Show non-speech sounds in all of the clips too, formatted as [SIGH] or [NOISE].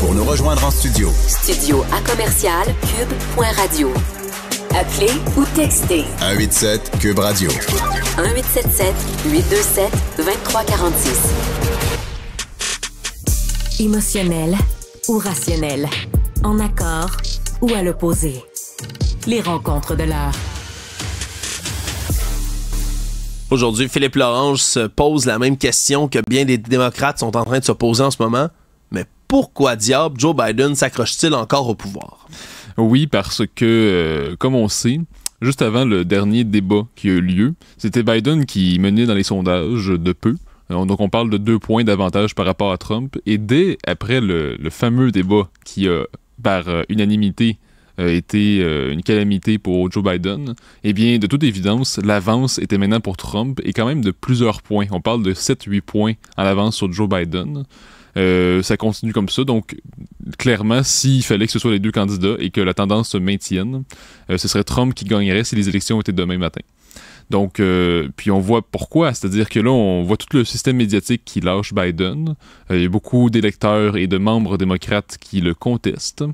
Pour nous rejoindre en studio. Studio à commercial cube.radio. Appelez ou textez. 187 cube radio. 1877 827 2346. Émotionnel ou rationnel. En accord ou à l'opposé. Les rencontres de l'art. Aujourd'hui, Philippe Lorange se pose la même question que bien des démocrates sont en train de se poser en ce moment. Mais pourquoi diable Joe Biden s'accroche-t-il encore au pouvoir? Oui, parce que, euh, comme on sait, juste avant le dernier débat qui a eu lieu, c'était Biden qui menait dans les sondages de peu. Euh, donc, on parle de deux points d'avantage par rapport à Trump. Et dès après le, le fameux débat qui a, par euh, unanimité, été euh, une calamité pour Joe Biden, eh bien, de toute évidence, l'avance était maintenant pour Trump et quand même de plusieurs points. On parle de 7-8 points en avance sur Joe Biden. Euh, ça continue comme ça. Donc, clairement, s'il fallait que ce soit les deux candidats et que la tendance se maintienne, euh, ce serait Trump qui gagnerait si les élections étaient demain matin. Donc, euh, puis on voit pourquoi. C'est-à-dire que là, on voit tout le système médiatique qui lâche Biden. Euh, il y a beaucoup d'électeurs et de membres démocrates qui le contestent.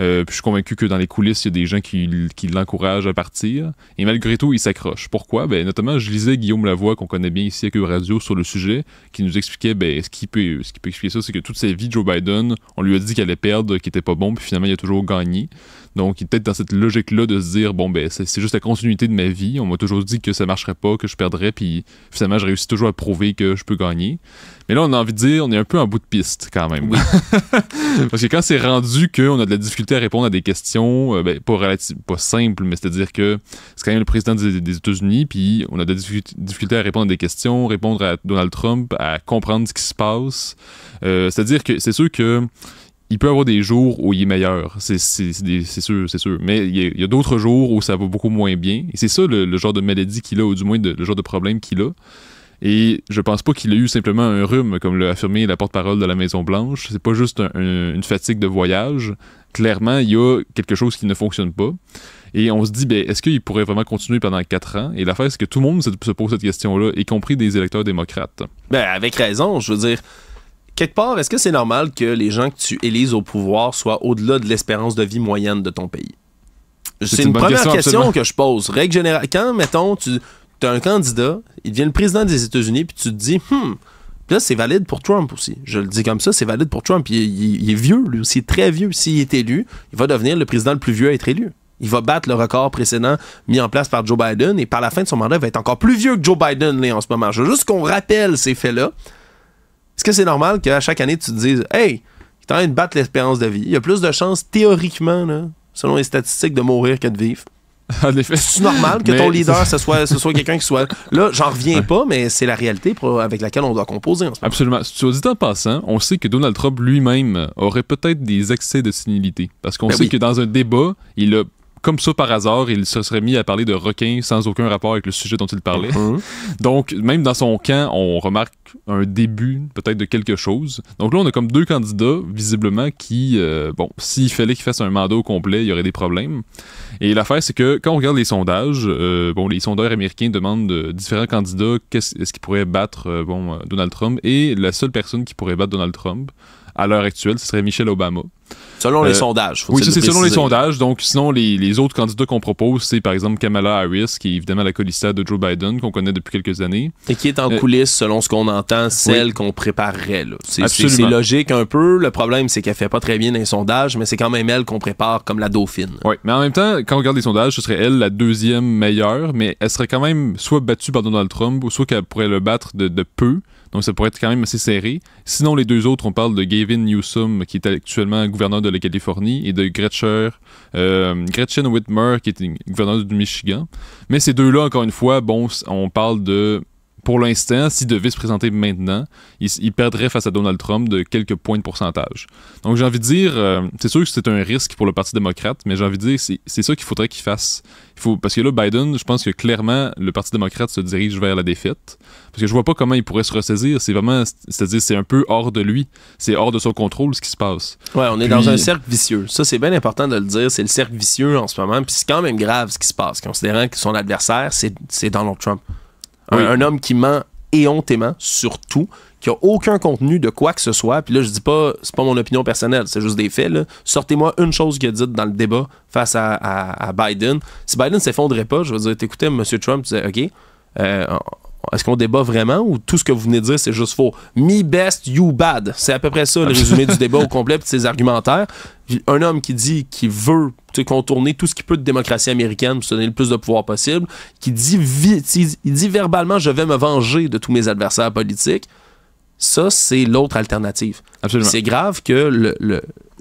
Euh, puis je suis convaincu que dans les coulisses, il y a des gens qui, l'encouragent à partir. Et malgré tout, il s'accroche. Pourquoi? Ben, notamment, je lisais Guillaume Lavoie, qu'on connaît bien ici à Radio, sur le sujet, qui nous expliquait, ben, ce qui peut, ce qui peut expliquer ça, c'est que toute sa vie, Joe Biden, on lui a dit qu'il allait perdre, qu'il était pas bon, puis finalement, il a toujours gagné. Donc, peut-être dans cette logique-là de se dire, bon, ben, c'est juste la continuité de ma vie. On m'a toujours dit que ça marcherait pas, que je perdrais, puis finalement, je réussis toujours à prouver que je peux gagner. Mais là, on a envie de dire, on est un peu en bout de piste quand même. [LAUGHS] Parce que quand c'est rendu qu'on a de la difficulté à répondre à des questions, euh, ben, pas, relative, pas simple mais c'est-à-dire que c'est quand même le président des, États-Unis, puis on a de la difficulté à répondre à des questions, répondre à Donald Trump, à comprendre ce qui se passe. Euh, c'est-à-dire que c'est sûr que il peut avoir des jours où il est meilleur, c'est sûr, c'est sûr. Mais il y a, d'autres jours où ça va beaucoup moins bien. Et c'est ça le, genre de maladie qu'il a, ou du moins le genre de problème qu'il a. Et je pense pas qu'il a eu simplement un rhume, comme l'a affirmé la porte-parole de la Maison-Blanche. C'est pas juste une fatigue de voyage. Clairement, il y a quelque chose qui ne fonctionne pas. Et on se dit, ben, est-ce qu'il pourrait vraiment continuer pendant quatre ans? Et l'affaire, c'est que tout le monde se pose cette question-là, y compris des électeurs démocrates. Ben, avec raison, je veux dire quelque part, est-ce que c'est normal que les gens que tu élises au pouvoir soient au-delà de l'espérance de vie moyenne de ton pays? C'est une, première question, que je pose. Règle générale, quand, mettons, tu as un candidat, il devient le président des États-Unis, puis tu te dis, hmm, là, c'est valide pour Trump aussi. Je le dis comme ça, c'est valide pour Trump. Il, est vieux, lui aussi, très vieux. S'il est élu, il va devenir le président le plus vieux à être élu. Il va battre le record précédent mis en place par Joe Biden et par la fin de son mandat, il va être encore plus vieux que Joe Biden là, en ce moment. Je veux juste qu'on rappelle ces faits-là est-ce que c'est normal qu'à chaque année, tu te dises Hey, il est en de battre l'espérance de vie. Il y a plus de chances, théoriquement, selon les statistiques, de mourir que de vivre. [LAUGHS] en effet. C'est normal que ton leader, ce soit, ce soit quelqu'un qui soit. Là, j'en reviens pas, mais c'est la réalité avec laquelle on doit composer en ce moment. Absolument. Si dit en passant, on sait que Donald Trump lui-même aurait peut-être des excès de sénilité. Parce qu'on ben sait que dans un débat, il a comme ça par hasard, il se serait mis à parler de requins sans aucun rapport avec le sujet dont il parlait. [LAUGHS] Donc, même dans son camp, on remarque un début peut-être de quelque chose. Donc là, on a comme deux candidats, visiblement, qui, euh, bon, s'il fallait qu'ils fassent un mandat au complet, il y aurait des problèmes. Et l'affaire, c'est que quand on regarde les sondages, euh, bon, les sondeurs américains demandent de euh, différents candidats qu'est-ce qui pourrait battre, bon, Donald Trump, et la seule personne qui pourrait battre Donald Trump, à l'heure actuelle, ce serait Michelle Obama. Selon les euh, sondages. oui, c'est selon les sondages. Donc, sinon, les, les autres candidats qu'on propose, c'est par exemple Kamala Harris, qui est évidemment la colista de Joe Biden, qu'on connaît depuis quelques années. Et qui est en euh, coulisses, selon ce qu'on entend, celle qu'on préparerait. C'est logique un peu. Le problème, c'est qu'elle fait pas très bien dans les sondages, mais c'est quand même elle qu'on prépare comme la dauphine. Oui, mais en même temps, quand on regarde les sondages, ce serait elle la deuxième meilleure, mais elle serait quand même soit battue par Donald Trump, ou soit qu'elle pourrait le battre de peu. Donc ça pourrait être quand même assez serré. Sinon, les deux autres, on parle de Gavin Newsom, qui est actuellement gouverneur de la Californie, et de Gretchen, euh, Gretchen Whitmer, qui est gouverneur du Michigan. Mais ces deux-là, encore une fois, bon, on parle de pour l'instant, s'il devait se présenter maintenant, il, perdrait face à Donald Trump de quelques points de pourcentage. Donc j'ai envie de dire, euh, c'est sûr que c'est un risque pour le Parti démocrate, mais j'ai envie de dire, c'est ça qu'il faudrait qu'il fasse. Il faut, parce que là, Biden, je pense que clairement, le Parti démocrate se dirige vers la défaite. Parce que je vois pas comment il pourrait se ressaisir. C'est vraiment, c'est-à-dire, c'est un peu hors de lui. C'est hors de son contrôle ce qui se passe. Ouais, on est dans un cercle vicieux. Ça, c'est bien important de le dire. C'est le cercle vicieux en ce moment. Puis c'est quand même grave ce qui se passe, considérant que son adversaire, c'est Donald Trump. Un, homme qui ment éhontément sur tout, qui a aucun contenu de quoi que ce soit. Puis là, je dis pas, c'est pas mon opinion personnelle, c'est juste des faits. Sortez-moi une chose qu'il a dite dans le débat face à, Biden. Si Biden s'effondrait pas, je veux dire, t'écoutais M. Trump, tu OK, euh, est-ce qu'on débat vraiment ou tout ce que vous venez de dire, c'est juste faux? Me best, you bad. C'est à peu près ça le résumé du débat au complet de ses argumentaires. Un homme qui dit qu'il veut contourner tout ce qui peut de démocratie américaine pour se donner le plus de pouvoir possible, qui dit, il dit verbalement je vais me venger de tous mes adversaires politiques. Ça, c'est l'autre alternative. C'est grave que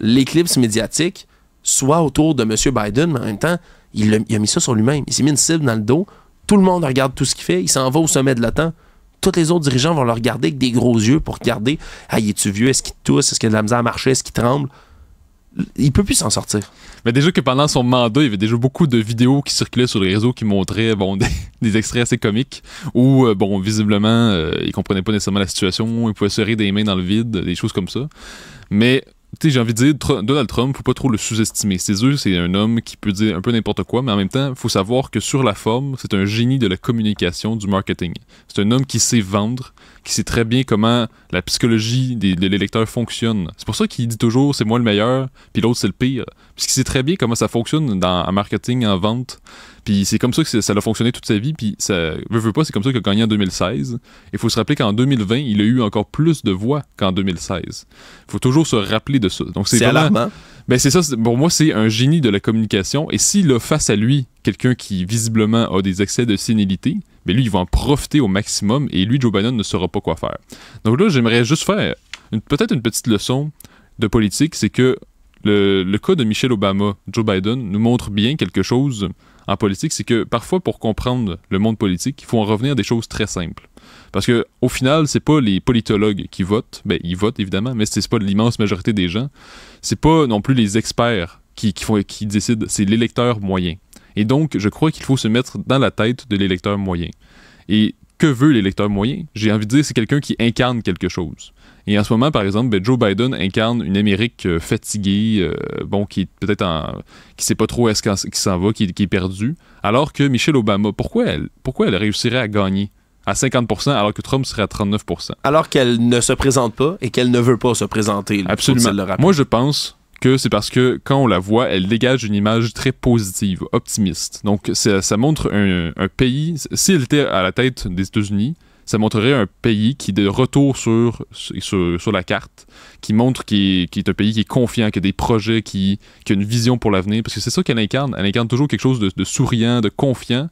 l'éclipse médiatique soit autour de M. Biden, mais en même temps, il il a mis ça sur lui-même. Il s'est mis une cible dans le dos tout le monde regarde tout ce qu'il fait. Il s'en va au sommet de l'OTAN. Tous les autres dirigeants vont le regarder avec des gros yeux pour regarder Ah, es tu vieux Est-ce qu'il tousse Est-ce qu'il a de la misère à marcher Est-ce qu'il tremble il peut plus s'en sortir. Mais déjà que pendant son mandat, il y avait déjà beaucoup de vidéos qui circulaient sur les réseaux qui montraient bon, [LAUGHS] des, extraits assez comiques où, euh, bon, visiblement, euh, il comprenait pas nécessairement la situation, il pouvait se rire des mains dans le vide, des choses comme ça. Mais tu sais, j'ai envie de dire, Donald Trump, faut pas trop le sous-estimer. C'est yeux, c'est un homme qui peut dire un peu n'importe quoi, mais en même temps, faut savoir que sur la forme, c'est un génie de la communication, du marketing. C'est un homme qui sait vendre, qui sait très bien comment la psychologie des, de l'électeur fonctionne. C'est pour ça qu'il dit toujours, c'est moi le meilleur, puis l'autre, c'est le pire. puisqu'il sait très bien comment ça fonctionne dans, en marketing, en vente. Puis c'est comme ça que ça a fonctionné toute sa vie. Puis ça veut, veut pas, c'est comme ça qu'il a gagné en 2016. Il faut se rappeler qu'en 2020, il a eu encore plus de voix qu'en 2016. Il faut toujours se rappeler de ça. Donc c'est alarmant. Ben, c'est ça. Pour moi, c'est un génie de la communication. Et s'il a face à lui quelqu'un qui visiblement a des excès de sénilité, mais ben, lui, il va en profiter au maximum. Et lui, Joe Biden ne saura pas quoi faire. Donc là, j'aimerais juste faire peut-être une petite leçon de politique, c'est que le, le, cas de Michelle Obama, Joe Biden, nous montre bien quelque chose en politique, c'est que parfois, pour comprendre le monde politique, il faut en revenir à des choses très simples. Parce que au final, c'est pas les politologues qui votent, ben ils votent évidemment, mais c'est pas l'immense majorité des gens. C'est pas non plus les experts qui, qui, font, qui décident, c'est l'électeur moyen. Et donc, je crois qu'il faut se mettre dans la tête de l'électeur moyen. Et que veut l'électeur moyen J'ai envie de dire, c'est quelqu'un qui incarne quelque chose. Et en ce moment, par exemple, ben, Joe Biden incarne une Amérique euh, fatiguée, euh, bon, qui peut-être qui sait pas trop est-ce qu'il s'en va, qui, est perdu. Alors que Michelle Obama, pourquoi elle, pourquoi elle réussirait à gagner à 50 alors que Trump serait à 39 Alors qu'elle ne se présente pas et qu'elle ne veut pas se présenter. Absolument. Moi, je pense que c'est parce que quand on la voit, elle dégage une image très positive, optimiste. Donc, ça, montre un, un pays. Si elle était à la tête des États-Unis, ça montrerait un pays qui est de retour sur, sur, la carte, qui montre qu'il est un pays qui est confiant, qui a des projets, qui, a une vision pour l'avenir. Parce que c'est ça qu'elle incarne. Elle incarne toujours quelque chose de, souriant, de confiant.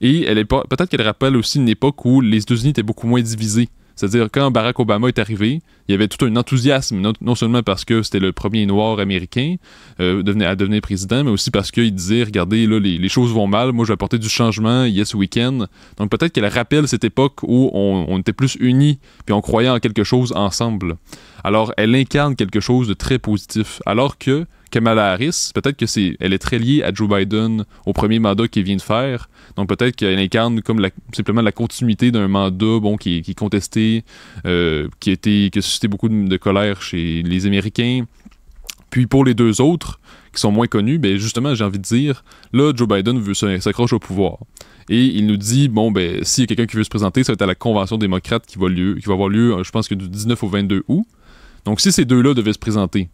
Et elle est peut-être qu'elle rappelle aussi une époque où les États-Unis étaient beaucoup moins divisés. C'est-à-dire, quand Barack Obama est arrivé, il y avait tout un enthousiasme, non, seulement parce que c'était le premier noir américain euh, à devenir président, mais aussi parce qu'il disait, regardez, là, les, choses vont mal, moi je vais apporter du changement, yes weekend. Donc peut-être qu'elle rappelle cette époque où on, on était plus unis, puis on croyait en quelque chose ensemble. Alors, elle incarne quelque chose de très positif. Alors que Kamala Harris, peut-être que c'est, elle est très liée à Joe Biden au premier mandat qu'il vient de faire. Donc peut-être qu'elle incarne comme simplement la continuité d'un mandat bon qui, est contesté, euh, qui, a suscité beaucoup de, colère chez les Américains. Puis pour les deux autres, qui sont moins connus, ben justement, j'ai envie de dire, là, Joe Biden veut s'accroche au pouvoir. Et il nous dit, bon, ben, s'il y a quelqu'un qui veut se présenter, ça va être à la convention démocrate qui va, lieu, qui va avoir lieu, je pense que du 19 au 22 août. Donc, si ces deux-là devaient se présenter,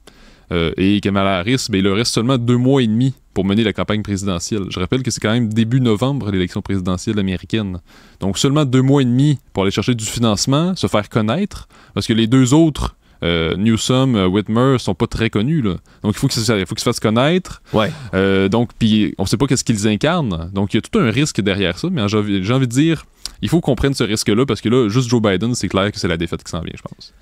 euh, et Kamala Harris, il leur reste seulement deux mois et demi pour mener la campagne présidentielle. Je rappelle que c'est quand même début novembre l'élection présidentielle américaine. Donc seulement deux mois et demi pour aller chercher du financement, se faire connaître, parce que les deux autres euh, Newsom, euh, Whitmer sont pas très connus. Donc il faut qu'ils qu se fassent connaître. donc puis on sait pas qu'est-ce qu'ils incarnent. Donc il y a tout un risque derrière ça. Mais j'ai envie de dire, il faut qu'on prenne ce risque-là parce que là, juste Joe Biden, c'est clair que c'est la défaite qui s'en vient, je pense.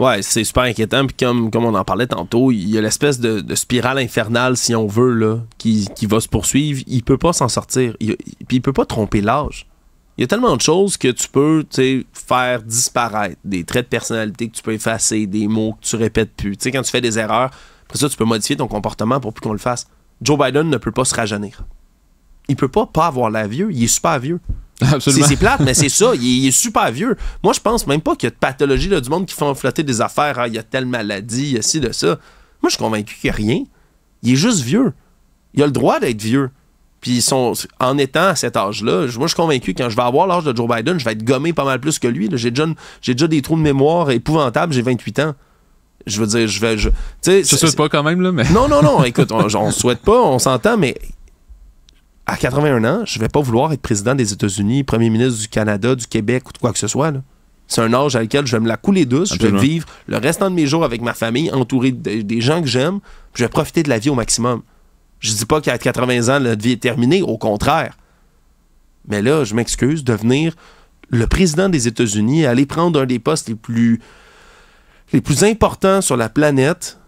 Ouais, c'est super inquiétant. Puis comme, comme on en parlait tantôt, il y a l'espèce de, spirale infernale, si on veut, là, qui, va se poursuivre. Il peut pas s'en sortir. Il, puis il peut pas tromper l'âge. Il y a tellement de choses que tu peux faire disparaître. Des traits de personnalité que tu peux effacer, des mots que tu répètes plus. Tu sais, quand tu fais des erreurs, après ça, tu peux modifier ton comportement pour plus qu'on le fasse. Joe Biden ne peut pas se rajeunir. Il ne peut pas pas avoir la vieux. Il est super vieux. [LAUGHS] C'est plate, mais c'est ça. Il, est super vieux. Moi, je pense même pas qu'il y a de pathologie du monde qui font flotter des affaires. Ah, il y a telle maladie, il y a ci, de ça. Moi, je suis convaincu qu'il n'y a rien. Il est juste vieux. Il a le droit d'être vieux. Puis sont, en étant à cet âge-là, moi je suis convaincu quand je vais avoir l'âge de Joe Biden, je vais être gommé pas mal plus que lui. J'ai déjà, des trous de mémoire épouvantables, j'ai 28 ans. Je veux dire, je vais. Je, je te souhaite pas quand même, là, mais. Non, non, non, écoute, on, on souhaite pas, on s'entend, mais à 81 ans, je vais pas vouloir être président des États-Unis, premier ministre du Canada, du Québec ou de quoi que ce soit. C'est un âge à lequel je vais me la couler douce, je vais vivre le restant de mes jours avec ma famille, entouré des gens que j'aime, je vais profiter de la vie au maximum. Je dis pas qu'à 80 ans, notre vie est terminée, au contraire. Mais là, je m'excuse, de venir le président des États-Unis, aller prendre un des postes les plus, les plus importants sur la planète,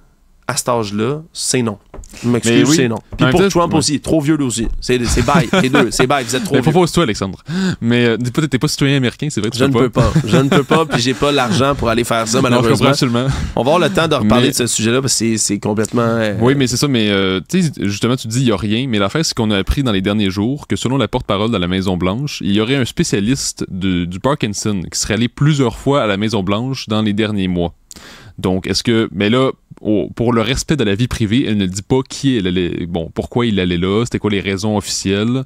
à cet âge-là, c'est non. Je m'excuse, oui. c'est non. Puis pour Trump aussi, trop vieux lui aussi. C'est bye, les deux, c'est bye, vous êtes trop mais vieux. propose-toi, Alexandre. Mais peut-être t'es pas citoyen américain, c'est vrai que tu je ne peux pas. Je ne peux pas, puis j'ai pas l'argent pour aller faire ça, malheureusement. je absolument. On va avoir le temps de reparler de ce sujet-là, parce que c'est complètement. Euh, oui, mais c'est ça, mais euh, tu sais, justement, tu dis, il y a rien, mais l'affaire, c'est qu'on a appris dans les derniers jours que selon la porte-parole de la Maison-Blanche, il y aurait un spécialiste de, du Parkinson qui serait allé plusieurs fois à la Maison-Blanche dans les derniers mois. Donc, est-ce que. Mais là, pour le respect de la vie privée, elle ne dit pas qui elle allait. Bon, pourquoi il allait là, c'était quoi les raisons officielles.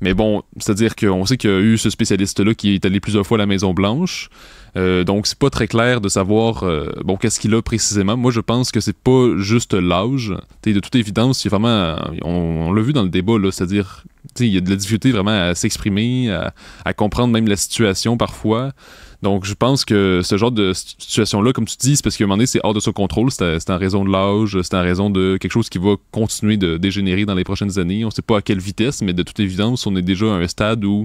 Mais bon, c'est-à-dire qu'on sait qu'il y a eu ce spécialiste-là qui est allé plusieurs fois à la Maison-Blanche. Euh, donc, c'est pas très clair de savoir, euh, bon, qu'est-ce qu'il a précisément. Moi, je pense que c'est pas juste l'âge. De toute évidence, vraiment, on, l'a vu dans le débat, c'est-à-dire, il y a de la difficulté vraiment à s'exprimer, à comprendre même la situation parfois. Donc, je pense que ce genre de situation-là, comme tu dis, c'est parce qu'à un moment donné, c'est hors de son contrôle. C'est en raison de l'âge, c'est en raison de quelque chose qui va continuer de dégénérer dans les prochaines années. On ne sait pas à quelle vitesse, mais de toute évidence, on est déjà à un stade où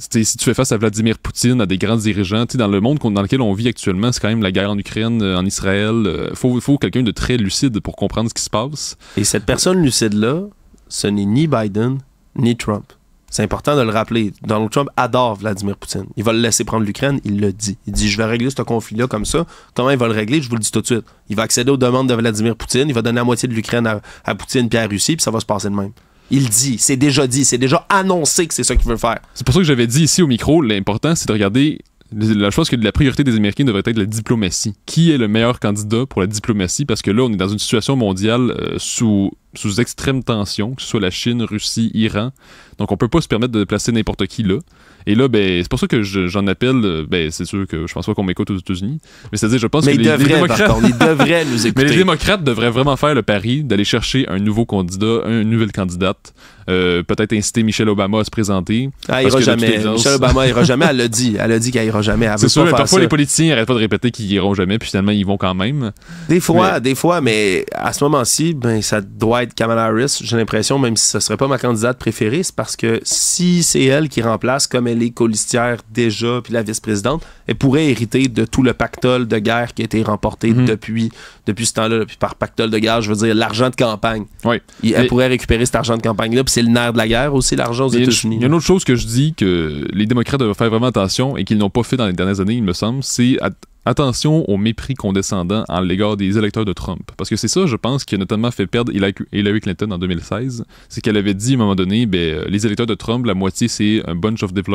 si tu fais face à Vladimir Poutine, à des grands dirigeants, dans le monde dans lequel on vit actuellement, c'est quand même la guerre en Ukraine, euh, en Israël. Il euh, faut, faut quelqu'un de très lucide pour comprendre ce qui se passe. Et cette personne lucide-là, ce n'est ni Biden, ni Trump. C'est important de le rappeler. Donald Trump adore Vladimir Poutine. Il va le laisser prendre l'Ukraine, il le dit. Il dit Je vais régler ce conflit-là comme ça. Comment il va le régler Je vous le dis tout de suite. Il va accéder aux demandes de Vladimir Poutine, il va donner la moitié de l'Ukraine à, Poutine puis à Russie, puis ça va se passer de même. Il dit, c'est déjà dit, c'est déjà annoncé que c'est ça qu'il veut faire. C'est pour ça que j'avais dit ici au micro l'important, c'est de regarder la chose que la priorité des Américains devrait être la diplomatie. Qui est le meilleur candidat pour la diplomatie? Parce que là, on est dans une situation mondiale euh, sous sous extrême tension, que ce soit la Chine, Russie, Iran. Donc on peut pas se permettre de placer n'importe qui là. Et là, ben, c'est pour ça que j'en appelle, euh, ben, c'est sûr que je pense pas qu'on m'écoute aux États-Unis, mais c'est-à-dire, je pense que les, démocrates... devraient nous écouter. [LAUGHS] Mais les démocrates devraient vraiment faire le pari d'aller chercher un nouveau candidat, une nouvelle candidate, euh, peut-être inciter Michelle Obama à se présenter. Ah, ira jamais. Michelle Obama ira jamais, [LAUGHS] elle l'a dit. Elle a dit qu'elle ira jamais. C'est sûr, mais parfois les politiciens n'arrêtent pas de répéter qu'ils iront jamais, puis finalement, ils vont quand même. Des fois, des fois, mais à ce moment-ci, ben, ça doit être Kamala Harris, j'ai l'impression, même si ce serait pas ma candidate préférée, c'est parce que si c'est elle qui remplace, comme elle est colistière déjà, puis la vice-présidente, elle pourrait hériter de tout le pactole de guerre qui a été remporté mhm. depuis, depuis ce temps-là, puis par pactole de guerre, je veux dire l'argent de campagne. Oui. elle pourrait récupérer cet argent de campagne-là, puis c'est le nerf de la guerre aussi, l'argent aux États-Unis. Il y a une autre chose que je dis que les démocrates doivent faire vraiment attention et qu'ils n'ont pas fait dans les dernières années, il me semble, c'est Attention au mépris condescendant En l'égard des électeurs de Trump. Parce que c'est ça, je pense, qui a notamment fait perdre Hillary Clinton en 2016. C'est qu'elle avait dit à un moment donné, ben, euh, les électeurs de Trump, la moitié, c'est un bunch of deplorables.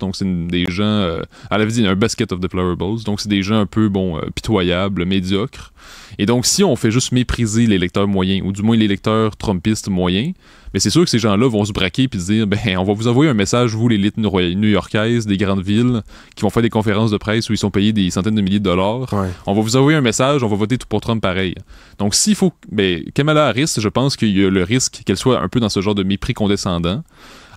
Donc, c'est des gens. Euh, elle avait dit un basket of deplorables. Donc, c'est des gens un peu, bon, euh, pitoyables, médiocres. Et donc, si on fait juste mépriser les moyen, moyens, ou du moins les lecteurs trumpistes moyens, mais ben, c'est sûr que ces gens-là vont se braquer puis dire ben on va vous envoyer un message vous l'élite new-yorkaise des grandes villes qui vont faire des conférences de presse où ils sont payés des centaines de milliers de dollars. On va vous envoyer un message, on va voter tout pour Trump pareil. Donc s'il faut mais ben, Kamala Harris, je pense qu'il y a le risque qu'elle soit un peu dans ce genre de mépris condescendant.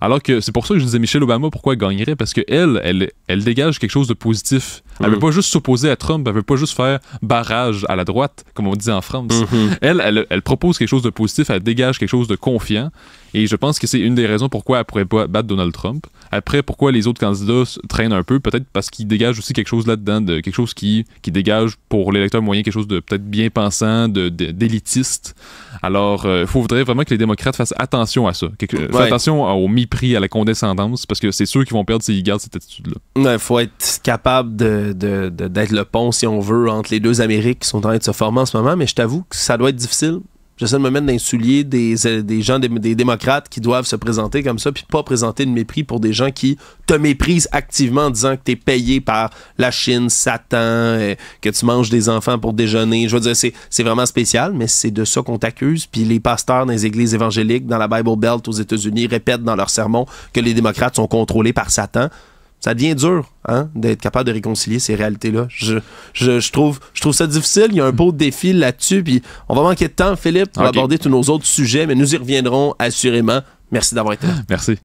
Alors que c'est pour ça que je disais Michelle Obama, pourquoi elle gagnerait Parce qu'elle, elle, elle dégage quelque chose de positif. Elle ne veut mm. pas juste s'opposer à Trump, elle veut pas juste faire barrage à la droite, comme on dit en France. Mm-hmm. elle, elle, elle, propose quelque chose de positif, elle dégage quelque chose de confiant. Et je pense que c'est une des raisons pourquoi elle pourrait pas battre Donald Trump. Après, pourquoi les autres candidats traînent un peu, peut-être parce qu'ils dégagent aussi quelque chose là-dedans, de quelque chose qui, qui dégage pour l'électeur moyen quelque chose de peut-être bien pensant, d'élitiste. Alors, euh, il faudrait vraiment que les démocrates fassent attention à ça. Faites euh, attention au mépris, à la condescendance, parce que c'est ceux qui vont perdre s'ils gardent cette attitude-là. Il faut être capable d'être de, de le pont, si on veut, entre les deux Amériques qui sont en train de se former en ce moment, mais je t'avoue que ça doit être difficile J'essaie de me mettre dans des, gens, des, démocrates qui doivent se présenter comme ça, puis pas présenter de mépris pour des gens qui te méprisent activement en disant que es payé par la Chine, Satan, que tu manges des enfants pour déjeuner. Je veux dire, c'est vraiment spécial, mais c'est de ça qu'on t'accuse. Puis les pasteurs dans les églises évangéliques, dans la Bible Belt aux États-Unis, répètent dans leurs sermons que les démocrates sont contrôlés par Satan ça devient dur hein, d'être capable de réconcilier ces réalités-là. Je, je, trouve, je trouve ça difficile. Il y a un beau défi là-dessus. on va manquer de temps, Philippe, pour aborder tous nos autres sujets, mais nous y reviendrons assurément. Merci d'avoir été là. Merci.